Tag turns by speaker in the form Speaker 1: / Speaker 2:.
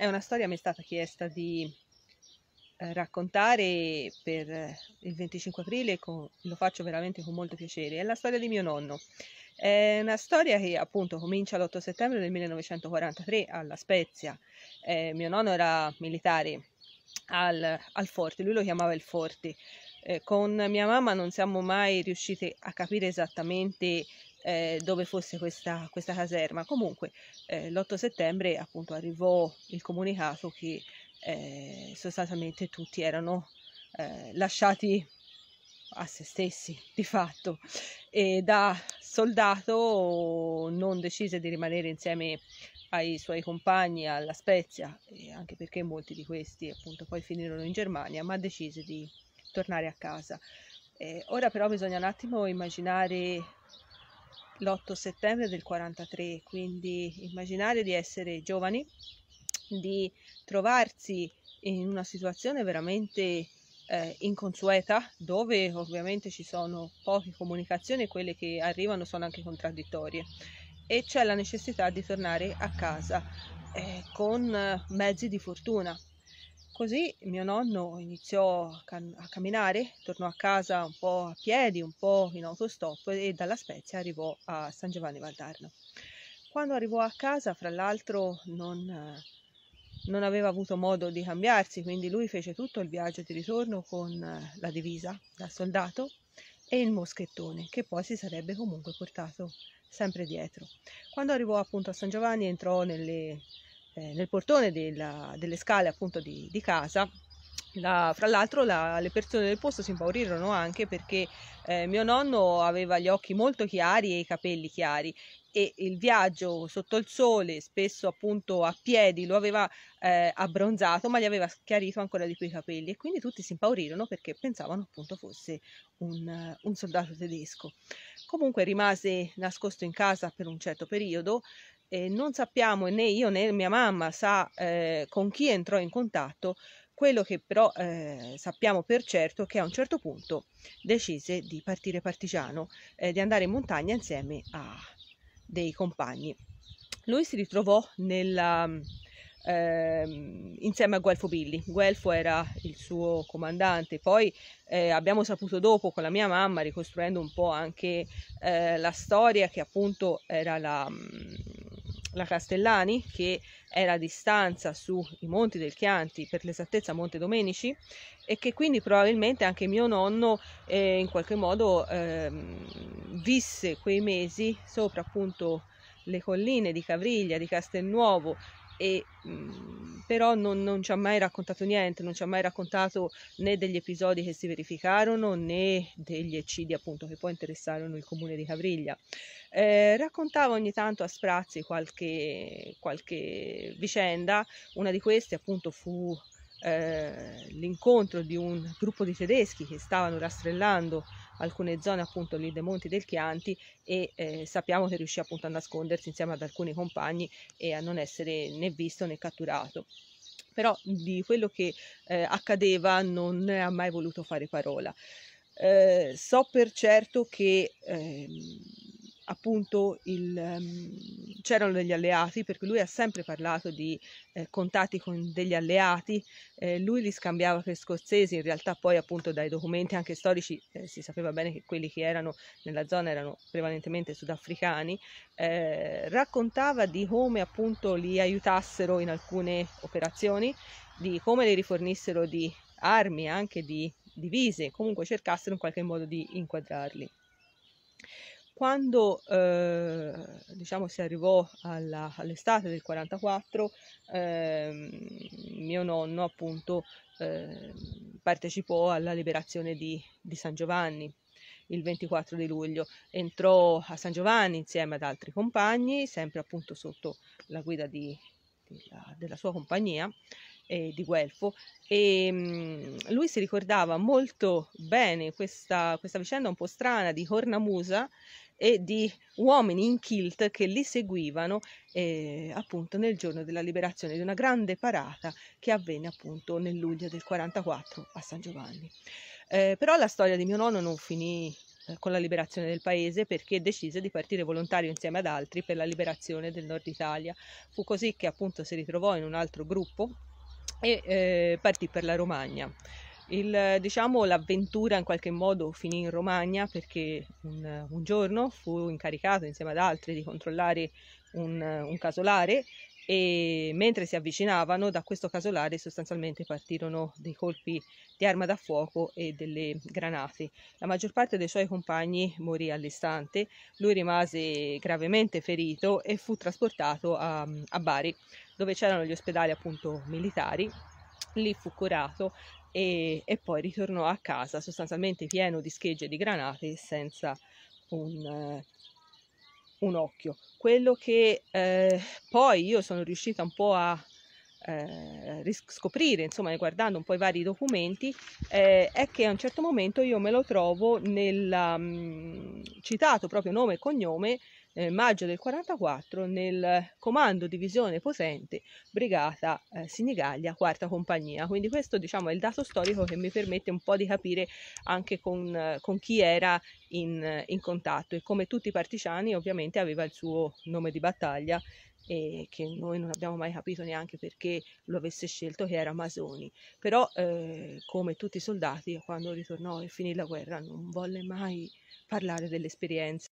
Speaker 1: È una storia che mi è stata chiesta di eh, raccontare per eh, il 25 aprile, con, lo faccio veramente con molto piacere, è la storia di mio nonno. È una storia che appunto comincia l'8 settembre del 1943 alla Spezia. Eh, mio nonno era militare al, al forte, lui lo chiamava il forte. Eh, con mia mamma non siamo mai riusciti a capire esattamente eh, dove fosse questa, questa caserma. Comunque eh, l'8 settembre appunto arrivò il comunicato che eh, sostanzialmente tutti erano eh, lasciati a se stessi di fatto e da soldato non decise di rimanere insieme ai suoi compagni alla Spezia anche perché molti di questi appunto poi finirono in Germania ma decise di tornare a casa. Eh, ora però bisogna un attimo immaginare l'8 settembre del 43, quindi immaginare di essere giovani, di trovarsi in una situazione veramente eh, inconsueta, dove ovviamente ci sono poche comunicazioni, e quelle che arrivano sono anche contraddittorie, e c'è la necessità di tornare a casa eh, con mezzi di fortuna, Così mio nonno iniziò a, cam a, camminare, tornò a casa un po' a piedi, un po' in autostop e dalla Spezia arrivò a San Giovanni Valdarno. Quando arrivò a casa, fra l'altro, non, non aveva avuto modo di cambiarsi, quindi lui fece tutto il viaggio di ritorno con la divisa da soldato e il moschettone, che poi si sarebbe comunque portato sempre dietro. Quando arrivò appunto a San Giovanni entrò nelle eh, nel portone della, delle scale appunto di, di casa la, fra l'altro la, le persone del posto si impaurirono anche perché eh, mio nonno aveva gli occhi molto chiari e i capelli chiari e il viaggio sotto il sole, spesso appunto a piedi, lo aveva eh, abbronzato ma gli aveva chiarito ancora di più i capelli e quindi tutti si impaurirono perché pensavano appunto fosse un, un soldato tedesco. Comunque rimase nascosto in casa per un certo periodo eh, non sappiamo né io né mia mamma sa eh, con chi entrò in contatto, quello che però eh, sappiamo per certo è che a un certo punto decise di partire partigiano, eh, di andare in montagna insieme a dei compagni. Lui si ritrovò nella, Ehm, insieme a Guelfo Billy. Guelfo era il suo comandante, poi eh, abbiamo saputo dopo con la mia mamma, ricostruendo un po' anche eh, la storia, che appunto era la, la Castellani, che era a distanza sui monti del Chianti, per l'esattezza Monte Domenici, e che quindi probabilmente anche mio nonno eh, in qualche modo eh, visse quei mesi sopra appunto le colline di Cavriglia, di Castelnuovo e mh, mm, però non, non, ci ha mai raccontato niente, non ci ha mai raccontato né degli episodi che si verificarono né degli eccidi appunto che poi interessarono il comune di Cavriglia. Eh, raccontava ogni tanto a sprazzi qualche, qualche vicenda, una di queste appunto fu eh, l'incontro di un gruppo di tedeschi che stavano rastrellando alcune zone appunto lì dei Monti del Chianti e eh, sappiamo che riuscì appunto a nascondersi insieme ad alcuni compagni e a non essere né visto né catturato però di quello che eh, accadeva non ha mai voluto fare parola. Eh, so per certo che ehm, appunto il, um, c'erano degli alleati, perché lui ha sempre parlato di eh, contatti con degli alleati, eh, lui li scambiava per scozzesi, in realtà poi appunto dai documenti anche storici eh, si sapeva bene che quelli che erano nella zona erano prevalentemente sudafricani, eh, raccontava di come appunto li aiutassero in alcune operazioni, di come li rifornissero di armi, anche di divise, comunque cercassero in qualche modo di inquadrarli quando eh, diciamo, si arrivò alla, all'estate del 44, eh, mio nonno appunto eh, partecipò alla liberazione di, di, San Giovanni il 24 di luglio. Entrò a San Giovanni insieme ad altri compagni, sempre appunto sotto la guida di, di la, della sua compagnia di Guelfo e ehm, mh, lui si ricordava molto bene questa, questa vicenda un po' strana di Cornamusa e di uomini in kilt che li seguivano eh, appunto nel giorno della liberazione di una grande parata che avvenne appunto nel luglio del 44 a San Giovanni. Eh, però la storia di mio nonno non finì eh, con la liberazione del paese perché decise di partire volontario insieme ad altri per la liberazione del nord Italia. Fu così che appunto si ritrovò in un altro gruppo e eh, partì per la Romagna. Il, diciamo, l'avventura in qualche modo finì in Romagna perché un, un, giorno fu incaricato insieme ad altri di controllare un, un casolare e mentre si avvicinavano da questo casolare sostanzialmente partirono dei colpi di arma da fuoco e delle granate. La maggior parte dei suoi compagni morì all'istante, lui rimase gravemente ferito e fu trasportato a, a Bari dove c'erano gli ospedali appunto militari lì fu curato e, e, poi ritornò a casa sostanzialmente pieno di schegge di granate senza un, eh, un occhio. Quello che eh, poi io sono riuscita un po' a eh, riscoprire, insomma, guardando un po' i vari documenti, eh, è che a un certo momento io me lo trovo nel um, mm, citato proprio nome e cognome eh, maggio del 44 nel comando divisione Posente, brigata eh, Sinigaglia, quarta compagnia. Quindi questo diciamo, è il dato storico che mi permette un po' di capire anche con, con chi era in, in, contatto e come tutti i partigiani ovviamente aveva il suo nome di battaglia e che noi non abbiamo mai capito neanche perché lo avesse scelto che era Masoni però eh, come tutti i soldati quando ritornò e finì la guerra non volle mai parlare dell'esperienza